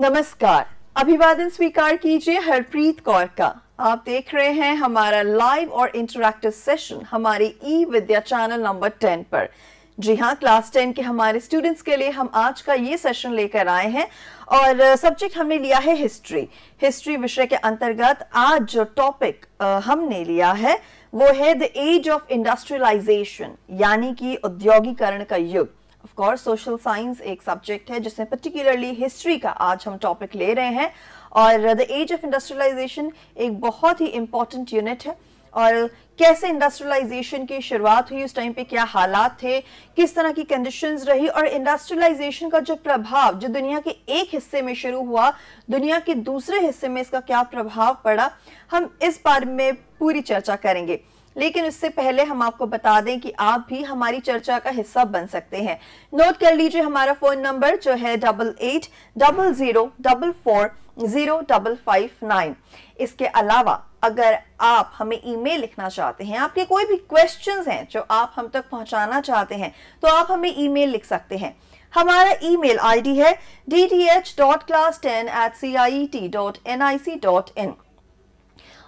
नमस्कार अभिवादन स्वीकार कीजिए हरप्रीत कौर का आप देख रहे हैं हमारा लाइव और इंटरैक्टिव सेशन हमारे e Vidya channel number ten पर जी हाँ क्लास टेन के हमारे स्टूडेंट्स के लिए हम आज का ये सेशन लेकर आए हैं और सब्जेक्ट हमने लिया है हिस्ट्री हिस्ट्री विषय के अंतर्गत आज जो टॉपिक हमने लिया है वो है द एज ऑफ इंडस्ट्रियलाइजेशन यानी कि औद्योगिकरण का युग ऑफ कोर्स सोशल साइंस एक सब्जेक्ट है जिसमें पर्टिकुलरली हिस्ट्री का आज हम टॉपिक ले रहे हैं और द एज ऑफ इंडस्ट्रियलाइजेशन एक बहुत ही इंपॉर्टेंट यूनिट है और कैसे इंडस्ट्रियलाइजेशन की शुरुआत हुई उस टाइम पे क्या हालात थे किस तरह की कंडीशंस रही और इंडस्ट्रियलाइजेशन का जो प्रभाव जो दुनिया के एक हिस्से में शुरू हुआ दुनिया के दूसरे हिस्से में इसका क्या प्रभाव पड़ा हम इस बारे में पूरी चर्चा करेंगे लेकिन उससे पहले हम आपको बता दें कि आप भी हमारी चर्चा का हिस्सा बन सकते हैं नोट कर लीजिए हमारा फोन नंबर जो है double eight double zero double four zero double five nine इसके अलावा अगर आप हमें ईमेल लिखना चाहते हैं आपके कोई भी क्वेश्चंस हैं जो आप हम तक पहुंचाना चाहते हैं तो आप हमें ईमेल लिख सकते हैं हमारा ईमेल आईडी है D T H dot class ten at C I T dot N I C dot in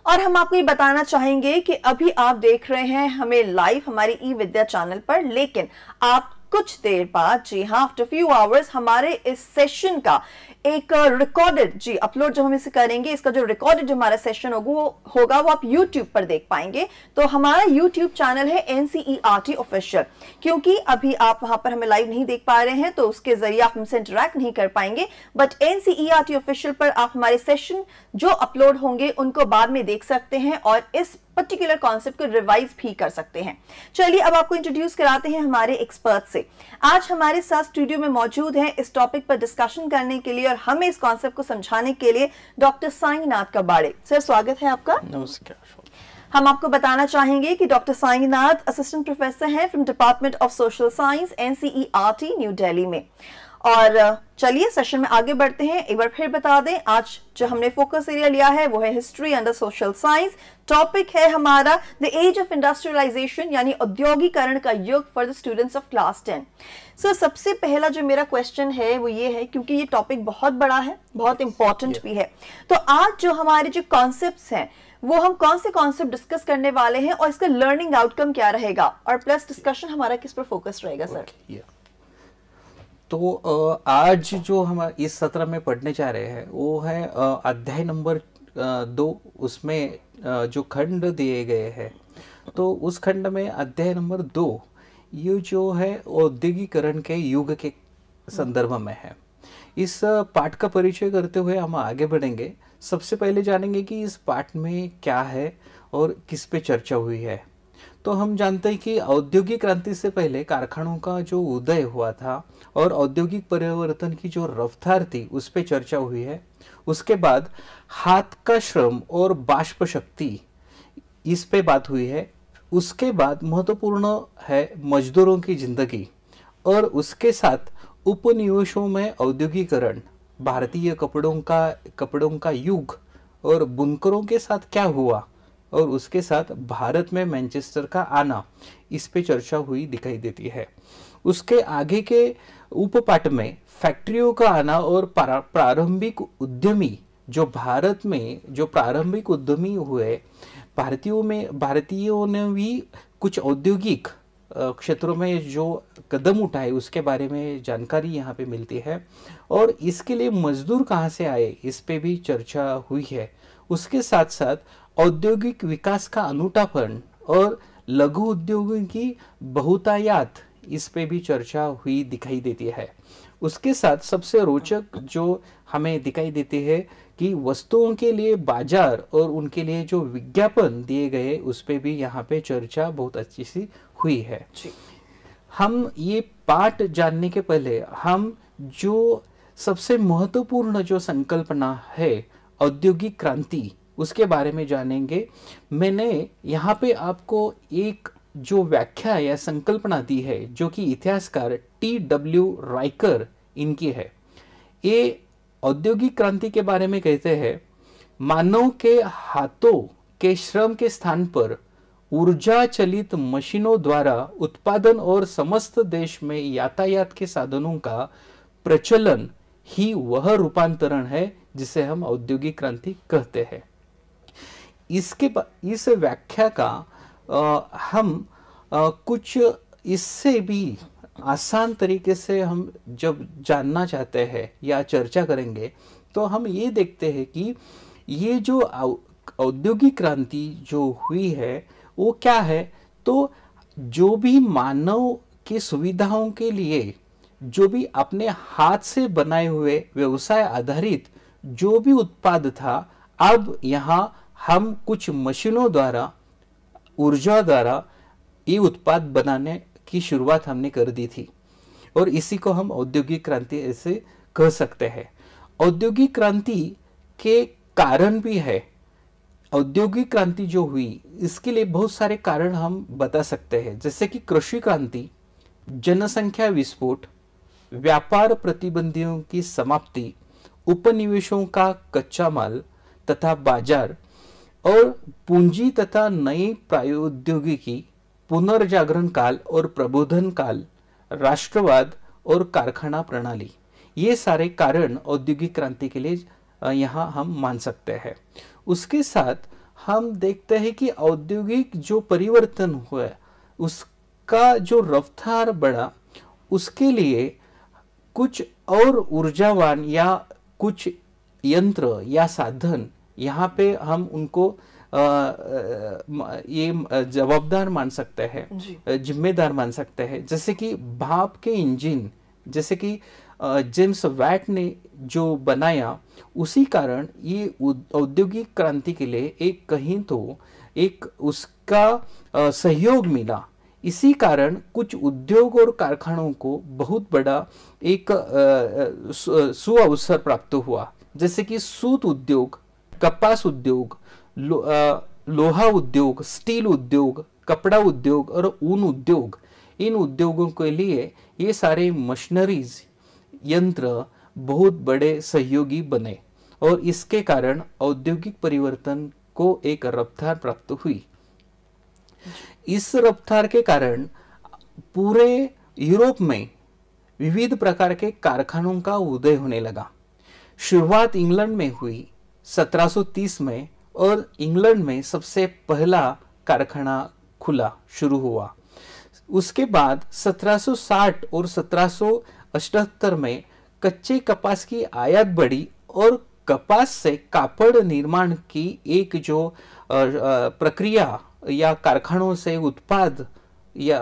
और हम आपको ये बताना चाहेंगे कि अभी आप देख रहे हैं हमें लाइव हमारी ई विद्या चैनल पर लेकिन आप कुछ देर बाद जी हाँ आफ्टर फ्यू आवर्स हमारे इस सेशन का एक रिकॉर्डेड जी अपलोड जो हम इसे करेंगे इसका जो रिकॉर्डेड जो हमारा सेशन होगा वो होगा वो आप यूट्यूब पर देख पाएंगे तो हमारा यूट्यूब चैनल है एनसीईआरटी ऑफिशियल e क्योंकि अभी आप वहां पर हमें लाइव नहीं देख पा रहे हैं तो उसके जरिए आप हमसे इंटरेक्ट नहीं कर पाएंगे बट एनसीईआरटी ऑफिशियल पर आप हमारे सेशन जो अपलोड होंगे उनको बाद में देख सकते हैं और इस पर्टिकुलर कॉन्सेप्ट को रिवाइज भी कर सकते हैं चलिए अब आपको इंट्रोड्यूस कराते हैं हमारे एक्सपर्ट से आज हमारे साथ स्टूडियो में मौजूद हैं इस टॉपिक पर डिस्कशन करने के लिए और हमें इस कॉन्सेप्ट को समझाने के लिए डॉक्टर साईनाथ कबाड़े सर स्वागत है आपका हम आपको बताना चाहेंगे कि डॉक्टर साईनाथ असिस्टेंट प्रोफेसर हैं from department of social science NCERT New Delhi में और चलिए सेशन में आगे बढ़ते हैं एक बार फिर बता दें आज जो हमने फोकस एरिया लिया है वो है history the social science topic है हमारा द एज ऑफ इंडस्ट्रियलाइजेशन यानी औद्योगिकरण का युग for the students of class ten so सबसे पहला जो मेरा क्वेश्चन है वो ये है क्योंकि ये टॉपिक बहुत बड़ा है बहुत इंपॉर्टेंट yes. भी है तो आज जो हमारे जो कॉन्सेप्ट हैं वो हम कौन से कॉन्सेप्ट डिस्कस करने वाले हैं और इसका लर्निंग आउटकम क्या रहेगा और प्लस डिस्कशन हमारा किस पर फोकस रहेगा सर okay, yeah. तो आज जो हम इस सत्र में पढ़ने जा रहे हैं वो है अध्याय नंबर दो उसमें जो खंड दिए गए हैं तो उस खंड में अध्याय नंबर दो ये जो है औद्योगिकरण के युग के संदर्भ में है इस पाठ का परिचय करते हुए हम आगे बढ़ेंगे सबसे पहले जानेंगे कि इस पाठ में क्या है और किस पे चर्चा हुई है तो हम जानते हैं कि औद्योगिक क्रांति से पहले कारखानों का जो उदय हुआ था और औद्योगिक परिवर्तन की जो रफ्तार थी उस पर चर्चा हुई है उसके बाद हाथ का श्रम और बाष्प शक्ति इस पे बात हुई है उसके बाद महत्वपूर्ण है मजदूरों की जिंदगी और उसके साथ उपनिवेशों में औद्योगिकरण भारतीय कपड़ों का कपड़ों का युग और बुनकरों के साथ क्या हुआ और उसके साथ भारत में मैनचेस्टर का आना इस पे चर्चा हुई दिखाई देती है उसके आगे के उपपाठ में फैक्ट्रियों का आना और प्रारंभिक उद्यमी जो भारत में जो प्रारंभिक उद्यमी हुए भारतीयों में भारतीयों ने भी कुछ औद्योगिक क्षेत्रों में जो कदम उठाए उसके बारे में जानकारी यहाँ पे मिलती है और इसके लिए मजदूर कहाँ से आए इस पे भी चर्चा हुई है उसके साथ साथ औद्योगिक विकास का अनूठापन और लघु उद्योगों की बहुतायात इस पे भी चर्चा हुई दिखाई देती है उसके साथ सबसे रोचक जो हमें दिखाई देती है कि वस्तुओं के लिए बाजार और उनके लिए जो विज्ञापन दिए गए उस पर भी यहाँ पे चर्चा बहुत अच्छी सी हुई है हम ये पाठ जानने के पहले हम जो सबसे महत्वपूर्ण जो संकल्पना है औद्योगिक क्रांति उसके बारे में जानेंगे मैंने यहाँ पे आपको एक जो व्याख्या या संकल्पना दी है जो कि इतिहासकार टी डब्ल्यू राइकर इनकी है ये औद्योगिक क्रांति के बारे में कहते हैं मानव के हाथों के श्रम के स्थान पर ऊर्जा चलित मशीनों द्वारा उत्पादन और समस्त देश में यातायात के साधनों का प्रचलन ही वह रूपांतरण है जिसे हम औद्योगिक क्रांति कहते हैं इसके इस व्याख्या का आ, हम आ, कुछ इससे भी आसान तरीके से हम जब जानना चाहते हैं या चर्चा करेंगे तो हम ये देखते हैं कि ये जो औद्योगिक क्रांति जो हुई है वो क्या है तो जो भी मानव की सुविधाओं के लिए जो भी अपने हाथ से बनाए हुए व्यवसाय आधारित जो भी उत्पाद था अब यहाँ हम कुछ मशीनों द्वारा ऊर्जा द्वारा ये उत्पाद बनाने की शुरुआत हमने कर दी थी और इसी को हम औद्योगिक क्रांति ऐसे कह सकते हैं औद्योगिक क्रांति के कारण भी है औद्योगिक क्रांति जो हुई इसके लिए बहुत सारे कारण हम बता सकते हैं जैसे कि कृषि क्रांति जनसंख्या विस्फोट व्यापार प्रतिबंधियों की समाप्ति उपनिवेशों का कच्चा माल तथा बाजार और पूंजी तथा नई प्रायोद्योगिकी पुनर्जागरण काल और प्रबोधन काल राष्ट्रवाद और कारखाना प्रणाली ये सारे कारण औद्योगिक क्रांति के लिए यहाँ हम मान सकते हैं उसके साथ हम देखते हैं कि औद्योगिक जो परिवर्तन हुआ उसका जो रफ्तार बढ़ा उसके लिए कुछ और ऊर्जावान या कुछ यंत्र या साधन यहाँ पे हम उनको आ, ये जवाबदार मान सकते हैं जिम्मेदार मान सकते हैं जैसे कि भाप के इंजन जैसे कि जेम्स वैट ने जो बनाया उसी कारण ये औद्योगिक क्रांति के लिए एक कहीं तो एक उसका सहयोग मिला इसी कारण कुछ उद्योग और कारखानों को बहुत बड़ा एक सुअवसर प्राप्त हुआ जैसे कि सूत उद्योग कपास उद्योग लो, आ, लोहा उद्योग स्टील उद्योग कपड़ा उद्योग और ऊन उद्योग इन उद्योगों के लिए ये सारे मशीनरीज यंत्र बहुत बड़े सहयोगी बने और इसके कारण औद्योगिक परिवर्तन को एक रफ्तार प्राप्त हुई इस रफ्तार के कारण पूरे यूरोप में विविध प्रकार के कारखानों का उदय होने लगा शुरुआत इंग्लैंड में हुई 1730 में और इंग्लैंड में सबसे पहला कारखाना खुला शुरू हुआ उसके बाद 1760 और 1778 में कच्चे कपास की आयात बढ़ी और कपास से कापड़ निर्माण की एक जो प्रक्रिया या कारखानों से उत्पाद या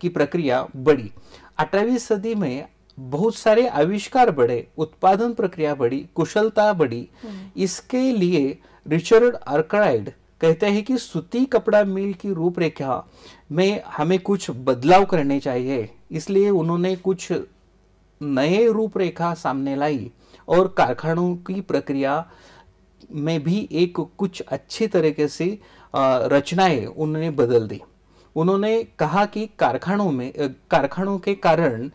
की प्रक्रिया बढ़ी अठारहवीं सदी में बहुत सारे आविष्कार बढ़े उत्पादन प्रक्रिया बढ़ी कुशलता बढ़ी हम्म। इसके लिए रिचर्ड आर्कराइड कहते हैं कि सूती कपड़ा मिल की रूपरेखा में हमें कुछ बदलाव करने चाहिए इसलिए उन्होंने कुछ नए रूपरेखा सामने लाई और कारखानों की प्रक्रिया में भी एक कुछ अच्छे तरीके से रचनाएं उन्होंने बदल दी उन्होंने कहा कि कारखानों में कारखानों के कारण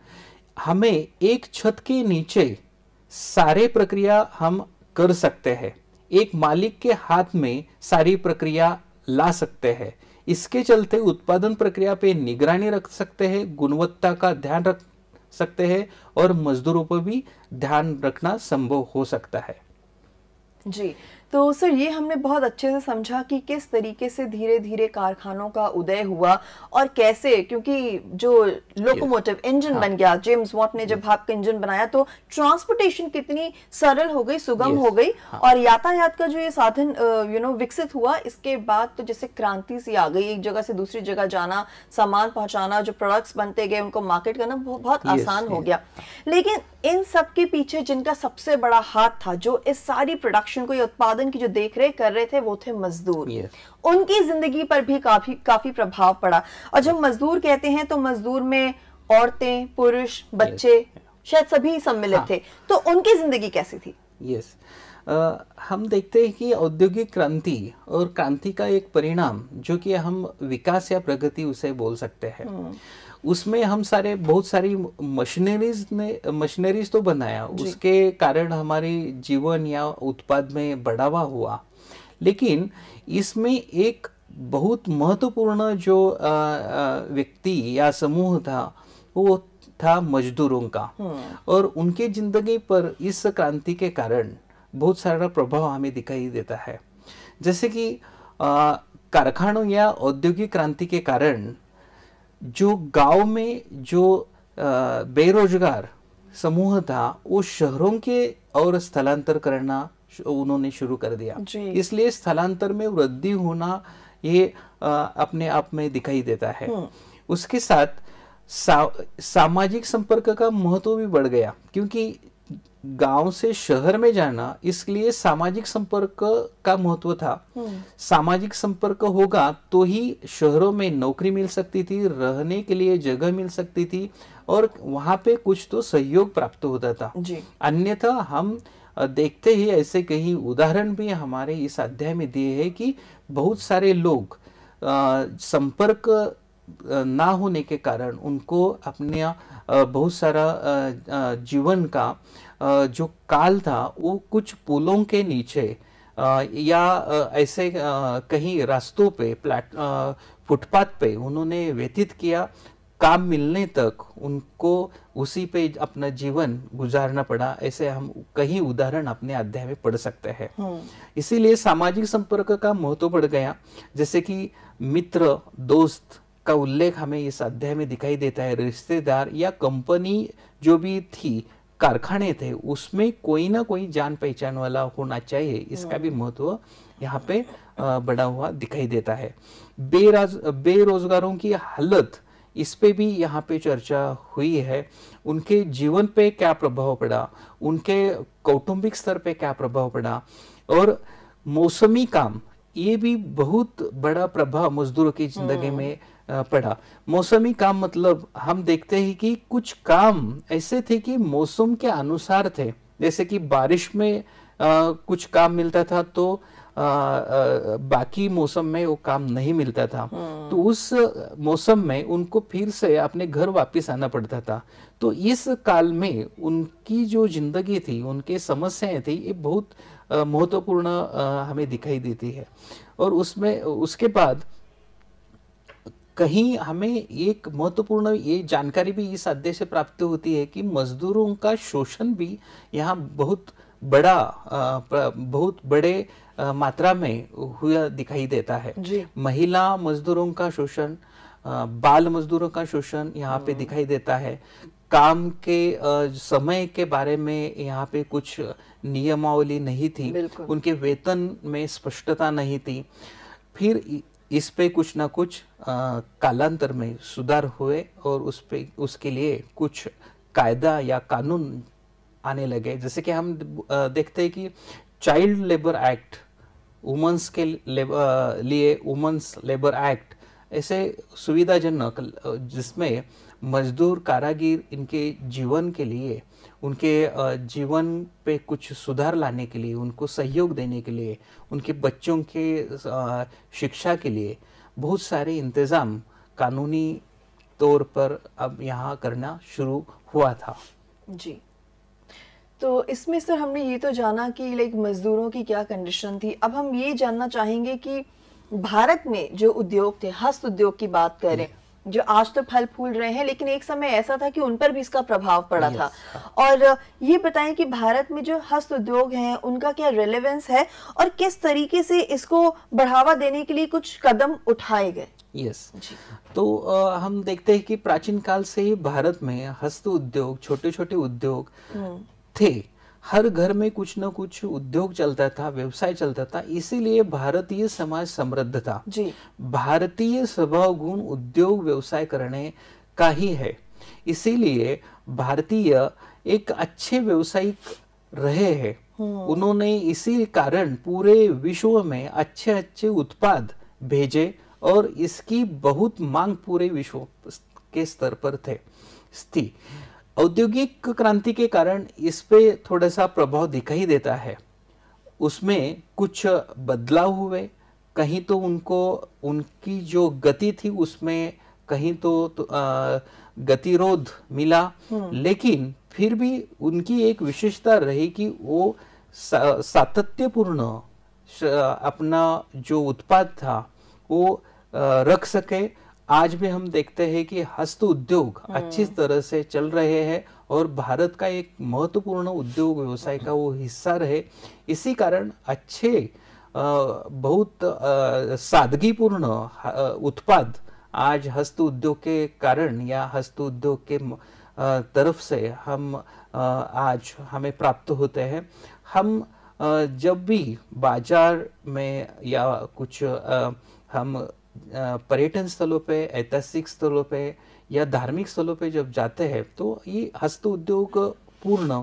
हमें एक छत के नीचे सारे प्रक्रिया हम कर सकते हैं एक मालिक के हाथ में सारी प्रक्रिया ला सकते हैं इसके चलते उत्पादन प्रक्रिया पे निगरानी रख सकते हैं गुणवत्ता का ध्यान रख सकते हैं और मजदूरों पर भी ध्यान रखना संभव हो सकता है जी तो सर ये हमने बहुत अच्छे से समझा कि किस तरीके से धीरे धीरे कारखानों का उदय हुआ और कैसे क्योंकि जो लोकोमोटिव इंजन हाँ. बन गया जेम्स वॉट ने जब भाप का इंजन बनाया तो ट्रांसपोर्टेशन कितनी सरल हो गई सुगम हो गई हाँ. और यातायात का जो ये साधन यू नो विकसित हुआ इसके बाद तो जैसे क्रांति सी आ गई एक जगह से दूसरी जगह जाना सामान पहुंचाना जो प्रोडक्ट्स बनते गए उनको मार्केट करना बहुत आसान हो गया लेकिन इन सब के पीछे जिनका सबसे बड़ा हाथ था जो इस सारी प्रोडक्शन को ये उत्पाद उत्पादन की जो देख रेख कर रहे थे वो थे मजदूर उनकी जिंदगी पर भी काफी काफी प्रभाव पड़ा और जब मजदूर कहते हैं तो मजदूर में औरतें पुरुष बच्चे yes. शायद सभी सम्मिलित हाँ. थे तो उनकी जिंदगी कैसी थी यस yes. हम देखते हैं कि औद्योगिक क्रांति और क्रांति का एक परिणाम जो कि हम विकास या प्रगति उसे बोल सकते हैं हम्म। उसमें हम सारे बहुत सारी मशीनरीज ने मशीनरीज तो बनाया उसके कारण हमारे जीवन या उत्पाद में बढ़ावा हुआ लेकिन इसमें एक बहुत महत्वपूर्ण जो व्यक्ति या समूह था वो था मजदूरों का हम्म। और उनके जिंदगी पर इस क्रांति के कारण बहुत सारा प्रभाव हमें दिखाई देता है जैसे कि कारखानों या औद्योगिक क्रांति के कारण जो गांव में जो बेरोजगार समूह था वो शहरों के और स्थलांतर करना उन्होंने शुरू कर दिया इसलिए स्थलांतर में वृद्धि होना ये अपने आप में दिखाई देता है हम्म। उसके साथ सा, सामाजिक संपर्क का महत्व भी बढ़ गया क्योंकि गांव से शहर में जाना इसलिए सामाजिक संपर्क का महत्व था हम्म। सामाजिक संपर्क होगा तो ही शहरों में नौकरी मिल सकती थी रहने के लिए जगह मिल सकती थी और वहां पे कुछ तो सहयोग प्राप्त होता था अन्यथा हम देखते ही ऐसे कहीं उदाहरण भी हमारे इस अध्याय में दिए हैं कि बहुत सारे लोग आ, संपर्क ना होने के कारण उनको अपने बहुत सारा जीवन का जो काल था वो कुछ पुलों के नीचे या ऐसे कहीं रास्तों पे प्लेट फुटपाथ पे उन्होंने व्यतीत किया काम मिलने तक उनको उसी पे अपना जीवन गुजारना पड़ा ऐसे हम कई उदाहरण अपने अध्याय में पढ़ सकते हैं हम्म। इसीलिए सामाजिक संपर्क का महत्व बढ़ गया जैसे कि मित्र दोस्त का उल्लेख हमें इस अध्याय में दिखाई देता है रिश्तेदार या कंपनी जो भी थी कारखाने थे उसमें कोई ना कोई जान पहचान वाला होना चाहिए इसका भी हाँ। महत्व यहाँ पे बड़ा हुआ दिखाई देता है बेराज बेरोजगारों की हालत इस पे भी यहाँ पे चर्चा हुई है उनके जीवन पे क्या प्रभाव पड़ा उनके कौटुंबिक स्तर पे क्या प्रभाव पड़ा और मौसमी काम ये भी बहुत बड़ा प्रभाव मजदूरों की जिंदगी हाँ। में पढ़ा मौसमी काम मतलब हम देखते हैं कि कुछ काम ऐसे थे कि मौसम के अनुसार थे जैसे कि बारिश में आ, कुछ काम मिलता था तो आ, आ, बाकी मौसम में वो काम नहीं मिलता था हाँ। तो उस मौसम में उनको फिर से अपने घर वापस आना पड़ता था तो इस काल में उनकी जो जिंदगी थी उनके समस्याएं थी ये बहुत महत्वपूर्ण हमें दिखाई देती है और उसमें उसके बाद कहीं हमें एक महत्वपूर्ण ये जानकारी भी इस अध्याय से प्राप्त होती है कि मजदूरों का शोषण भी यहाँ बहुत बड़ा बहुत बड़े मात्रा में हुआ दिखाई देता है महिला मजदूरों का शोषण बाल मजदूरों का शोषण यहाँ पे हाँ। दिखाई देता है काम के समय के बारे में यहाँ पे कुछ नियमावली नहीं थी उनके वेतन में स्पष्टता नहीं थी फिर इस पे कुछ ना कुछ कालांतर में सुधार हुए और उस पे उसके लिए कुछ कायदा या कानून आने लगे जैसे कि हम देखते हैं कि चाइल्ड लेबर एक्ट वुमन्स के लिए वुमन्स लेबर एक्ट ऐसे सुविधाजनक जिसमें मजदूर कारागिर इनके जीवन के लिए उनके जीवन पे कुछ सुधार लाने के लिए उनको सहयोग देने के लिए उनके बच्चों के शिक्षा के लिए बहुत सारे इंतज़ाम कानूनी तौर पर अब यहाँ करना शुरू हुआ था जी तो इसमें सर हमने ये तो जाना कि लाइक मज़दूरों की क्या कंडीशन थी अब हम ये जानना चाहेंगे कि भारत में जो उद्योग थे हस्त उद्योग की बात करें जो आज तो फल फूल रहे हैं लेकिन एक समय ऐसा था कि उन पर भी इसका प्रभाव पड़ा yes. था और ये बताएं कि भारत में जो हस्त उद्योग है उनका क्या रेलेवेंस है और किस तरीके से इसको बढ़ावा देने के लिए कुछ कदम उठाए गए यस yes. तो आ, हम देखते हैं कि प्राचीन काल से ही भारत में हस्त उद्योग छोटे छोटे उद्योग हम्म। थे हर घर में कुछ न कुछ उद्योग चलता था व्यवसाय चलता था इसीलिए भारतीय समाज समृद्ध था जी भारतीय स्वभाव गुण उद्योग व्यवसाय करने का ही है इसीलिए भारतीय एक अच्छे व्यवसायिक रहे हैं हम्म। उन्होंने इसी कारण पूरे विश्व में अच्छे अच्छे उत्पाद भेजे और इसकी बहुत मांग पूरे विश्व के स्तर पर थे थी औद्योगिक क्रांति के कारण इस पर थोड़ा सा प्रभाव दिखाई देता है उसमें कुछ बदलाव हुए कहीं तो उनको उनकी जो गति थी उसमें कहीं तो, तो गतिरोध मिला हम्म। लेकिन फिर भी उनकी एक विशेषता रही कि वो सा, सातत्यपूर्ण अपना जो उत्पाद था वो रख सके आज भी हम देखते हैं कि हस्त उद्योग हम्म। अच्छी तरह से चल रहे हैं और भारत का एक महत्वपूर्ण उद्योग व्यवसाय का वो हिस्सा रहे इसी कारण अच्छे बहुत सादगीपूर्ण उत्पाद आज हस्त उद्योग के कारण या हस्त उद्योग के तरफ से हम आज हमें प्राप्त होते हैं हम जब भी बाजार में या कुछ हम पर्यटन स्थलों पे ऐतिहासिक स्थलों पे या धार्मिक स्थलों पे जब जाते हैं तो ये हस्त उद्योग पूर्ण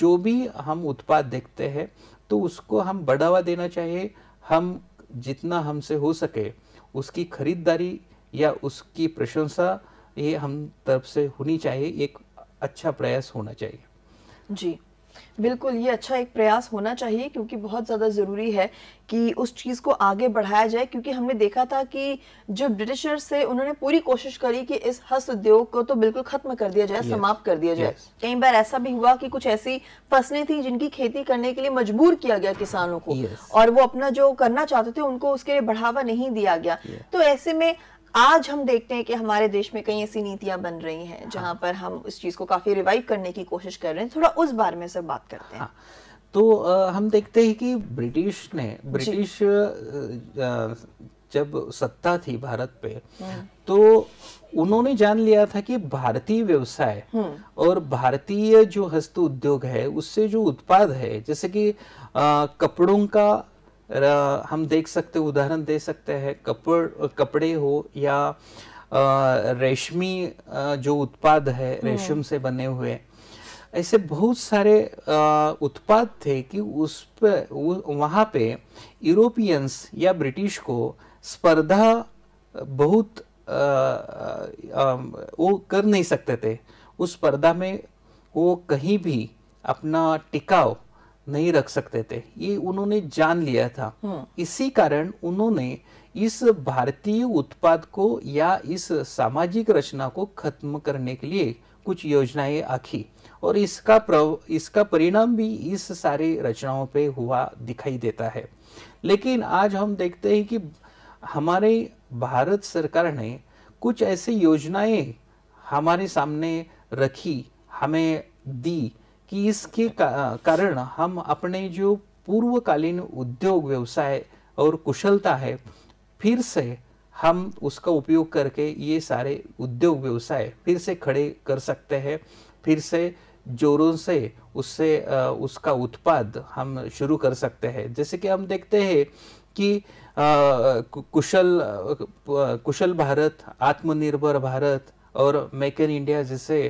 जो भी हम उत्पाद देखते हैं तो उसको हम बढ़ावा देना चाहिए हम जितना हमसे हो सके उसकी खरीदारी या उसकी प्रशंसा ये हम तरफ से होनी चाहिए एक अच्छा प्रयास होना चाहिए जी बिल्कुल ये अच्छा एक प्रयास होना चाहिए क्योंकि बहुत ज़्यादा ज़रूरी है कि उस चीज़ को आगे बढ़ाया जाए क्योंकि हमने देखा था कि जो ब्रिटिशर्स थे उन्होंने पूरी कोशिश करी कि इस हस्त उद्योग को तो बिल्कुल ख़त्म कर दिया जाए yes. समाप्त कर दिया जाए yes. कई बार ऐसा भी हुआ कि कुछ ऐसी फसलें थी जिनकी खेती करने के लिए मजबूर किया गया किसानों को yes. और वो अपना जो करना चाहते थे उनको उसके लिए बढ़ावा नहीं दिया गया तो ऐसे में आज हम देखते हैं कि हमारे देश में कई ऐसी नीतियां बन रही हैं जहां हाँ। पर हम उस चीज को काफी रिवाइव करने की कोशिश कर रहे हैं थोड़ा उस बारे में सर बात करते हैं हाँ, तो आ, हम देखते हैं कि ब्रिटिश ने ब्रिटिश जब सत्ता थी भारत पे हम्म। तो उन्होंने जान लिया था कि भारतीय व्यवसाय हम्म। और भारतीय जो हस्त उद्योग है उससे जो उत्पाद है जैसे कि आ, कपड़ों का हम देख सकते उदाहरण दे सकते हैं कपड़ कपड़े हो या रेशमी जो उत्पाद है हम्म। रेशम से बने हुए ऐसे बहुत सारे उत्पाद थे कि उस पर वहाँ पे यूरोपियंस या ब्रिटिश को स्पर्धा बहुत आ, आ, वो कर नहीं सकते थे उस स्पर्धा में वो कहीं भी अपना टिकाव नहीं रख सकते थे ये उन्होंने जान लिया था हाँ। इसी कारण उन्होंने इस भारतीय उत्पाद को या इस सामाजिक रचना को खत्म करने के लिए कुछ योजनाएं आखी और इसका प्रव, इसका परिणाम भी इस सारी रचनाओं पे हुआ दिखाई देता है लेकिन आज हम देखते हैं कि हमारे भारत सरकार ने कुछ ऐसी योजनाएं हमारे सामने रखी हमें दी कि इसके कारण हम अपने जो पूर्वकालीन उद्योग व्यवसाय और कुशलता है फिर से हम उसका उपयोग करके ये सारे उद्योग व्यवसाय फिर से खड़े कर सकते हैं फिर से जोरों से उससे उसका उत्पाद हम शुरू कर सकते हैं जैसे कि हम देखते हैं कि आ, कुशल कुशल भारत आत्मनिर्भर भारत और मेक इन इंडिया जैसे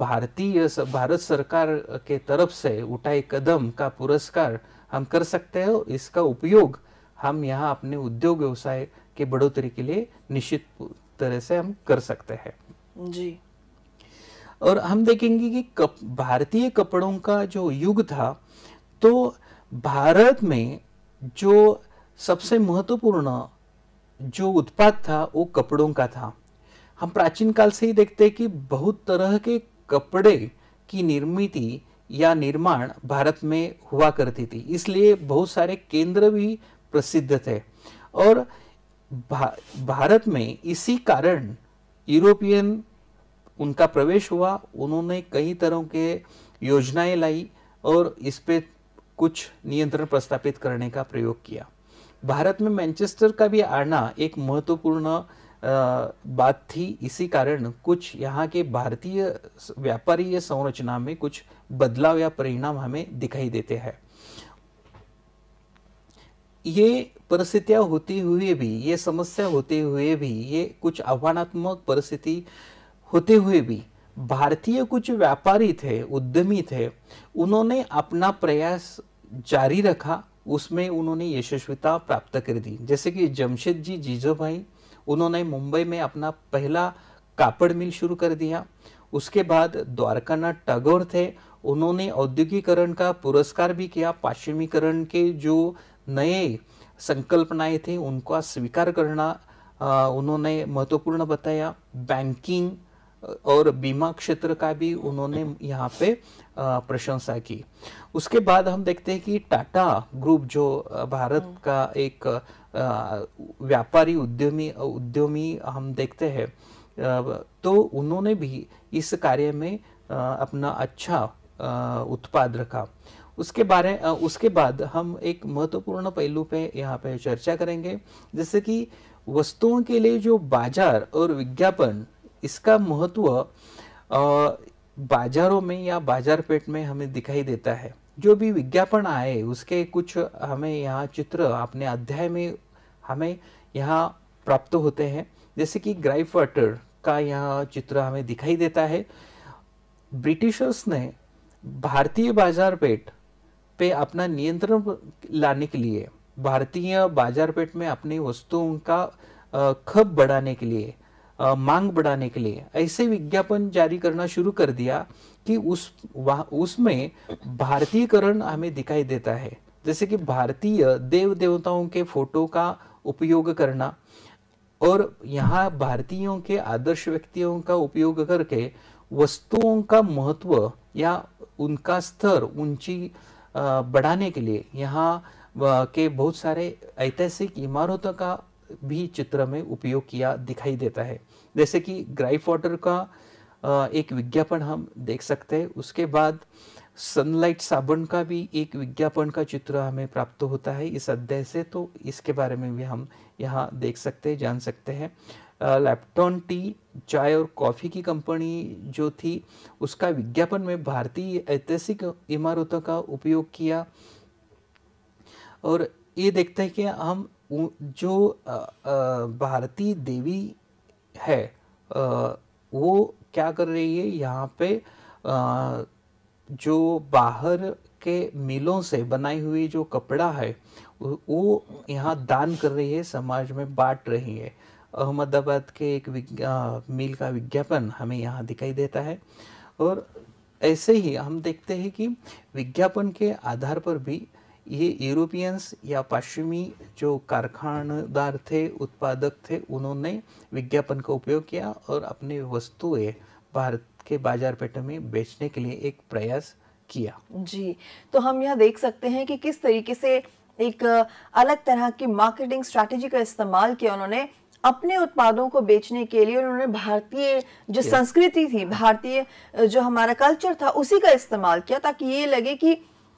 भारतीय भारत सरकार के तरफ से उठाए कदम का पुरस्कार हम कर सकते हैं इसका उपयोग हम यहाँ अपने उद्योग व्यवसाय के बढ़ोतरी के लिए निश्चित तरह से हम कर सकते हैं जी और हम देखेंगे कि कप, भारतीय कपड़ों का जो युग था तो भारत में जो सबसे महत्वपूर्ण जो उत्पाद था वो कपड़ों का था हम प्राचीन काल से ही देखते हैं कि बहुत तरह के कपड़े की निर्मित या निर्माण भारत में हुआ करती थी इसलिए बहुत सारे केंद्र भी प्रसिद्ध थे और भा, भारत में इसी कारण यूरोपियन उनका प्रवेश हुआ उन्होंने कई तरह के योजनाएं लाई और इस पे कुछ नियंत्रण प्रस्तापित करने का प्रयोग किया भारत में मैनचेस्टर का भी आना एक महत्वपूर्ण बात थी इसी कारण कुछ यहाँ के भारतीय व्यापारीय संरचना में कुछ बदलाव या परिणाम हमें दिखाई देते हैं ये परिस्थितियां होती हुए भी ये समस्या होते हुए भी ये कुछ आह्वानात्मक परिस्थिति होते हुए भी भारतीय कुछ व्यापारी थे उद्यमी थे उन्होंने अपना प्रयास जारी रखा उसमें उन्होंने यशस्विता प्राप्त कर दी जैसे कि जमशेद जी जीजो भाई उन्होंने मुंबई में अपना पहला कापड़ मिल शुरू कर दिया उसके बाद द्वारकानाथ टैगोर थे उन्होंने औद्योगिकरण का पुरस्कार भी किया पाश्चिमीकरण के जो नए संकल्पनाएं थी उनका स्वीकार करना आ, उन्होंने महत्वपूर्ण बताया बैंकिंग और बीमा क्षेत्र का भी उन्होंने यहाँ पे प्रशंसा की उसके बाद हम देखते हैं कि टाटा ग्रुप जो भारत हम्म। का एक व्यापारी उद्यमी उद्यमी हम देखते हैं तो उन्होंने भी इस कार्य में अपना अच्छा उत्पाद रखा उसके बारे उसके बाद हम एक महत्वपूर्ण पहलू पे यहाँ पे चर्चा करेंगे जैसे कि वस्तुओं के लिए जो बाजार और विज्ञापन इसका महत्व बाजारों में या बाजार पेट में हमें दिखाई देता है जो भी विज्ञापन आए उसके कुछ हमें यहाँ चित्र अपने अध्याय में हमें यहाँ प्राप्त होते हैं जैसे कि ग्राइफ वाटर का यहाँ चित्र हमें दिखाई देता है ब्रिटिशर्स ने भारतीय बाजार पेट पे अपना नियंत्रण लाने के लिए भारतीय बाजार पेट में अपनी वस्तुओं का खप बढ़ाने के लिए मांग बढ़ाने के लिए ऐसे विज्ञापन जारी करना शुरू कर दिया कि उस उसमें भारतीयकरण हमें दिखाई देता है जैसे कि भारतीय देव देवताओं के फोटो का उपयोग करना और यहाँ भारतीयों के आदर्श व्यक्तियों का उपयोग करके वस्तुओं का महत्व या उनका स्तर ऊंची बढ़ाने के लिए यहाँ के बहुत सारे ऐतिहासिक इमारतों का भी चित्र में उपयोग किया दिखाई देता है जैसे कि ग्राइफ वाटर का एक विज्ञापन हम देख सकते हैं उसके बाद सनलाइट साबुन का भी एक विज्ञापन का चित्र हमें प्राप्त होता है इस अध्याय से तो इसके बारे में भी हम यहाँ देख सकते हैं जान सकते हैं लैपटॉन टी चाय और कॉफ़ी की कंपनी जो थी उसका विज्ञापन में भारतीय ऐतिहासिक इमारतों का उपयोग किया और ये देखते हैं कि हम जो भारतीय देवी है वो क्या कर रही है यहाँ पे जो बाहर के मिलों से बनाई हुई जो कपड़ा है वो यहाँ दान कर रही है समाज में बांट रही है अहमदाबाद के एक मिल का विज्ञापन हमें यहाँ दिखाई देता है और ऐसे ही हम देखते हैं कि विज्ञापन के आधार पर भी ये यूरोपियंस या पश्चिमी जो कारखानदार थे उत्पादक थे उन्होंने विज्ञापन का उपयोग किया और अपनी वस्तुएं भारत के बाजार पेट में बेचने के लिए एक प्रयास किया जी तो हम यह देख सकते हैं कि किस तरीके से एक अलग तरह की मार्केटिंग स्ट्रैटेजी का इस्तेमाल किया उन्होंने अपने उत्पादों को बेचने के लिए उन्होंने भारतीय जो संस्कृति थी भारतीय जो हमारा कल्चर था उसी का इस्तेमाल किया ताकि ये लगे कि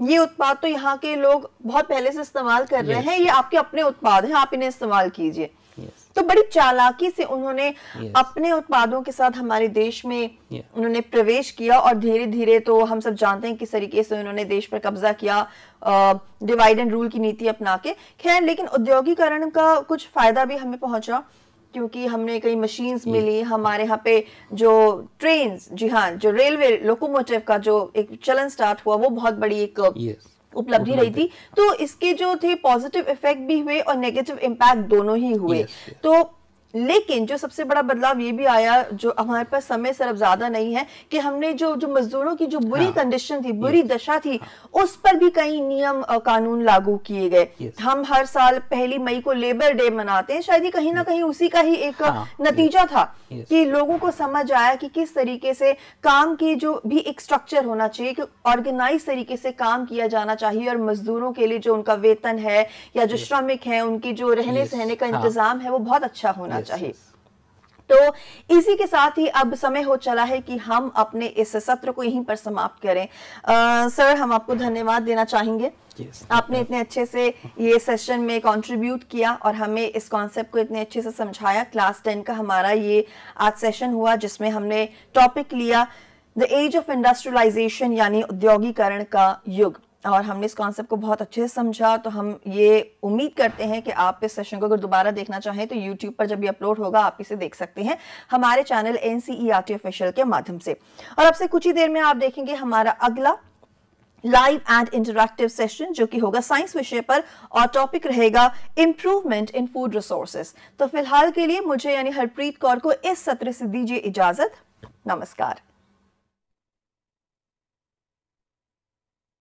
ये उत्पाद तो यहाँ के लोग बहुत पहले से इस्तेमाल कर yes. रहे हैं ये आपके अपने उत्पाद हैं आप इन्हें इस्तेमाल कीजिए yes. तो बड़ी चालाकी से उन्होंने yes. अपने उत्पादों के साथ हमारे देश में yeah. उन्होंने प्रवेश किया और धीरे धीरे तो हम सब जानते हैं किस तरीके से उन्होंने देश पर कब्जा किया डिवाइड एंड रूल की नीति अपना के खैर लेकिन औद्योगिकरण का कुछ फायदा भी हमें पहुंचा क्योंकि हमने कई मशीन्स मिली हमारे यहाँ पे जो ट्रेन जी हाँ जो रेलवे लोकोमोटिव का जो एक चलन स्टार्ट हुआ वो बहुत बड़ी एक उपलब्धि रही थी तो इसके जो थे पॉजिटिव इफेक्ट भी हुए और नेगेटिव इम्पैक्ट दोनों ही हुए yes, yes. तो लेकिन जो सबसे बड़ा बदलाव ये भी आया जो हमारे पास समय सिर्फ ज्यादा नहीं है कि हमने जो जो मजदूरों की जो बुरी हाँ, कंडीशन थी बुरी दशा थी हाँ, उस पर भी कई नियम कानून लागू किए गए हम हर साल पहली मई को लेबर डे मनाते हैं शायद ये कहीं ना कहीं उसी का ही एक हाँ, नतीजा था कि लोगों को समझ आया कि किस तरीके से काम की जो भी एक स्ट्रक्चर होना चाहिए कि ऑर्गेनाइज तरीके से काम किया जाना चाहिए और मजदूरों के लिए जो उनका वेतन है या जो श्रमिक है उनकी जो रहने सहने का हाँ। इंतजाम है वो बहुत अच्छा होना करना yes, चाहिए yes. तो इसी के साथ ही अब समय हो चला है कि हम अपने इस सत्र को यहीं पर समाप्त करें आ, सर हम आपको धन्यवाद देना चाहेंगे yes, आपने इतने अच्छे से ये सेशन में कंट्रीब्यूट किया और हमें इस कॉन्सेप्ट को इतने अच्छे से समझाया क्लास टेन का हमारा ये आज सेशन हुआ जिसमें हमने टॉपिक लिया द एज ऑफ इंडस्ट्रियलाइजेशन यानी औद्योगिकरण का युग और हमने इस कॉन्सेप्ट को बहुत अच्छे से समझा तो हम ये उम्मीद करते हैं कि आप इस सेशन को अगर दोबारा देखना चाहें तो यूट्यूब पर जब भी अपलोड होगा आप इसे देख सकते हैं हमारे चैनल एन सी ऑफिशियल के माध्यम से और अब से कुछ ही देर में आप देखेंगे हमारा अगला लाइव एंड इंटरक्टिव सेशन जो कि होगा साइंस विषय पर और टॉपिक रहेगा इम्प्रूवमेंट इन फूड रिसोर्सेज तो फिलहाल के लिए मुझे यानी हरप्रीत कौर को इस सत्र से दीजिए इजाजत नमस्कार